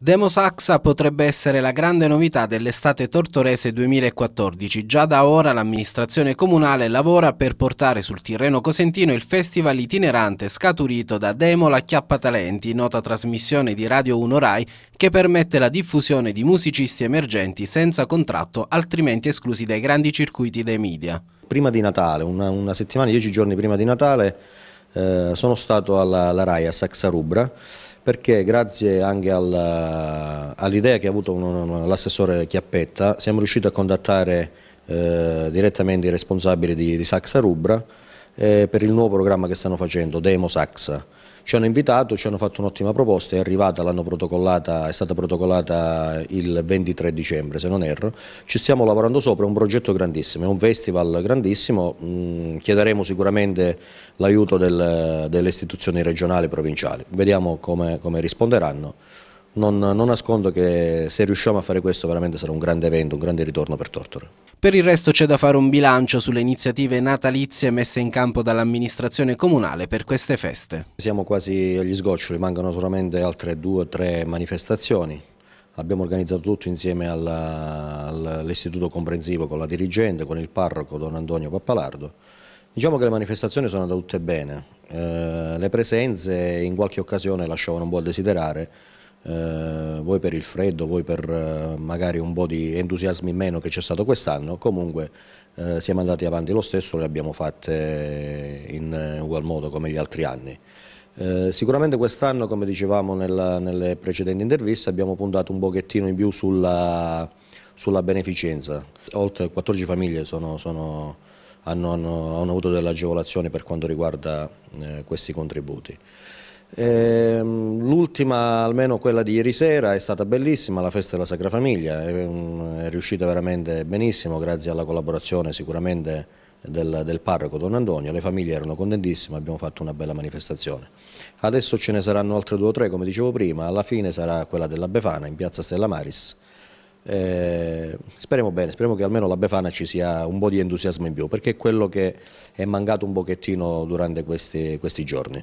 Demos Axa potrebbe essere la grande novità dell'estate tortorese 2014. Già da ora l'amministrazione comunale lavora per portare sul Tirreno Cosentino il festival itinerante scaturito da Demo la Chiappa Talenti, nota trasmissione di Radio 1 Rai che permette la diffusione di musicisti emergenti senza contratto altrimenti esclusi dai grandi circuiti dei media. Prima di Natale, una, una settimana, dieci giorni prima di Natale, eh, sono stato alla, alla RAI a Saxarubra perché grazie anche all'idea che ha avuto l'assessore Chiappetta siamo riusciti a contattare eh, direttamente i responsabili di, di Saxarubra eh, per il nuovo programma che stanno facendo, Demo Sax. Ci hanno invitato, ci hanno fatto un'ottima proposta, è arrivata, protocollata, è stata protocollata il 23 dicembre se non erro, ci stiamo lavorando sopra, è un progetto grandissimo, è un festival grandissimo, mm, chiederemo sicuramente l'aiuto del, delle istituzioni regionali e provinciali, vediamo come, come risponderanno non, non nascondo che se riusciamo a fare questo veramente sarà un grande evento, un grande ritorno per Tortora. Per il resto c'è da fare un bilancio sulle iniziative natalizie messe in campo dall'amministrazione comunale per queste feste. Siamo quasi agli sgoccioli, mancano solamente altre due o tre manifestazioni. Abbiamo organizzato tutto insieme all'istituto comprensivo con la dirigente, con il parroco Don Antonio Pappalardo. Diciamo che le manifestazioni sono andate tutte bene, eh, le presenze in qualche occasione lasciavano un po' a desiderare, eh, voi per il freddo, voi per eh, magari un po' di entusiasmi in meno che c'è stato quest'anno, comunque eh, siamo andati avanti lo stesso, le abbiamo fatte in ugual modo come gli altri anni. Eh, sicuramente quest'anno, come dicevamo nella, nelle precedenti interviste, abbiamo puntato un pochettino in più sulla, sulla beneficenza. Oltre 14 famiglie sono, sono, hanno, hanno, hanno, avuto delle agevolazioni per quanto riguarda eh, questi contributi. Ehm, l'ultima, almeno quella di ieri sera, è stata bellissima, la festa della Sacra Famiglia, è riuscita veramente benissimo grazie alla collaborazione sicuramente del, del parroco Don Antonio, le famiglie erano contentissime, abbiamo fatto una bella manifestazione. Adesso ce ne saranno altre due o tre, come dicevo prima, alla fine sarà quella della Befana in piazza Stella Maris, eh, speriamo bene, speriamo che almeno la Befana ci sia un po' di entusiasmo in più, perché è quello che è mancato un pochettino durante questi, questi giorni.